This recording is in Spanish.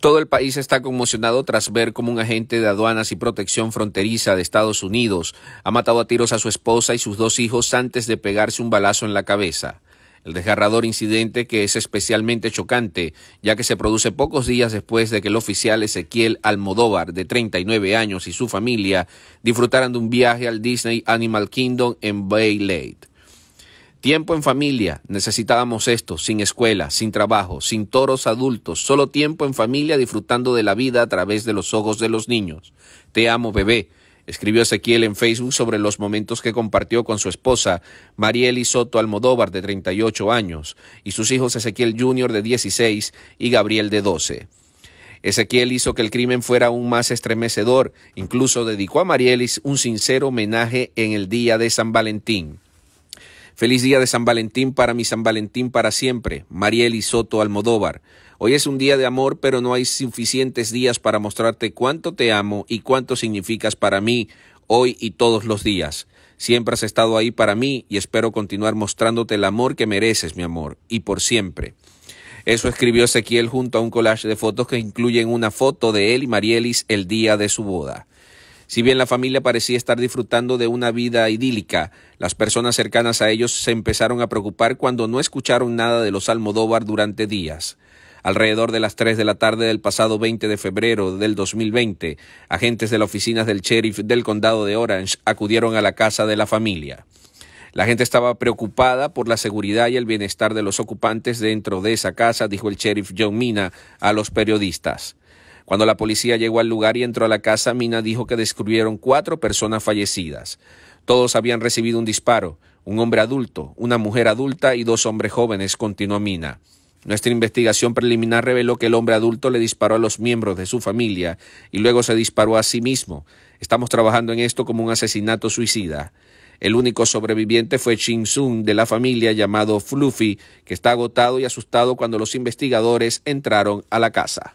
Todo el país está conmocionado tras ver cómo un agente de aduanas y protección fronteriza de Estados Unidos ha matado a tiros a su esposa y sus dos hijos antes de pegarse un balazo en la cabeza. El desgarrador incidente que es especialmente chocante, ya que se produce pocos días después de que el oficial Ezequiel Almodóvar, de 39 años, y su familia disfrutaran de un viaje al Disney Animal Kingdom en Bay Lake. Tiempo en familia, necesitábamos esto, sin escuela, sin trabajo, sin toros adultos, solo tiempo en familia disfrutando de la vida a través de los ojos de los niños. Te amo, bebé. Escribió Ezequiel en Facebook sobre los momentos que compartió con su esposa, Marielis Soto Almodóvar, de 38 años, y sus hijos Ezequiel Jr., de 16, y Gabriel, de 12. Ezequiel hizo que el crimen fuera aún más estremecedor, incluso dedicó a Marielis un sincero homenaje en el día de San Valentín. Feliz día de San Valentín para mi San Valentín para siempre, Marielis Soto Almodóvar. Hoy es un día de amor, pero no hay suficientes días para mostrarte cuánto te amo y cuánto significas para mí hoy y todos los días. Siempre has estado ahí para mí y espero continuar mostrándote el amor que mereces, mi amor, y por siempre. Eso escribió Ezequiel junto a un collage de fotos que incluyen una foto de él y Marielis el día de su boda. Si bien la familia parecía estar disfrutando de una vida idílica, las personas cercanas a ellos se empezaron a preocupar cuando no escucharon nada de los Almodóvar durante días. Alrededor de las 3 de la tarde del pasado 20 de febrero del 2020, agentes de las oficinas del sheriff del condado de Orange acudieron a la casa de la familia. La gente estaba preocupada por la seguridad y el bienestar de los ocupantes dentro de esa casa, dijo el sheriff John Mina a los periodistas. Cuando la policía llegó al lugar y entró a la casa, Mina dijo que descubrieron cuatro personas fallecidas. Todos habían recibido un disparo, un hombre adulto, una mujer adulta y dos hombres jóvenes, continuó Mina. Nuestra investigación preliminar reveló que el hombre adulto le disparó a los miembros de su familia y luego se disparó a sí mismo. Estamos trabajando en esto como un asesinato suicida. El único sobreviviente fue Shin Sung de la familia llamado Fluffy, que está agotado y asustado cuando los investigadores entraron a la casa.